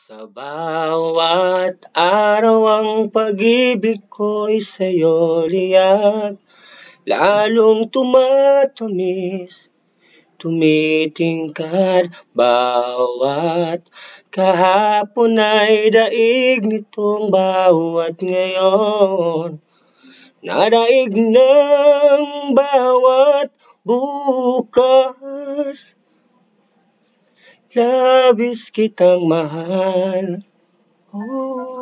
Sa bawat araw ang pag-ibig ko'y sa'yo liyak Lalong tumatamis, tumitingkad Bawat kahapon ay daig nitong bawat ngayon Nadaig ng bawat bukas Labis kitang mahal. Oh.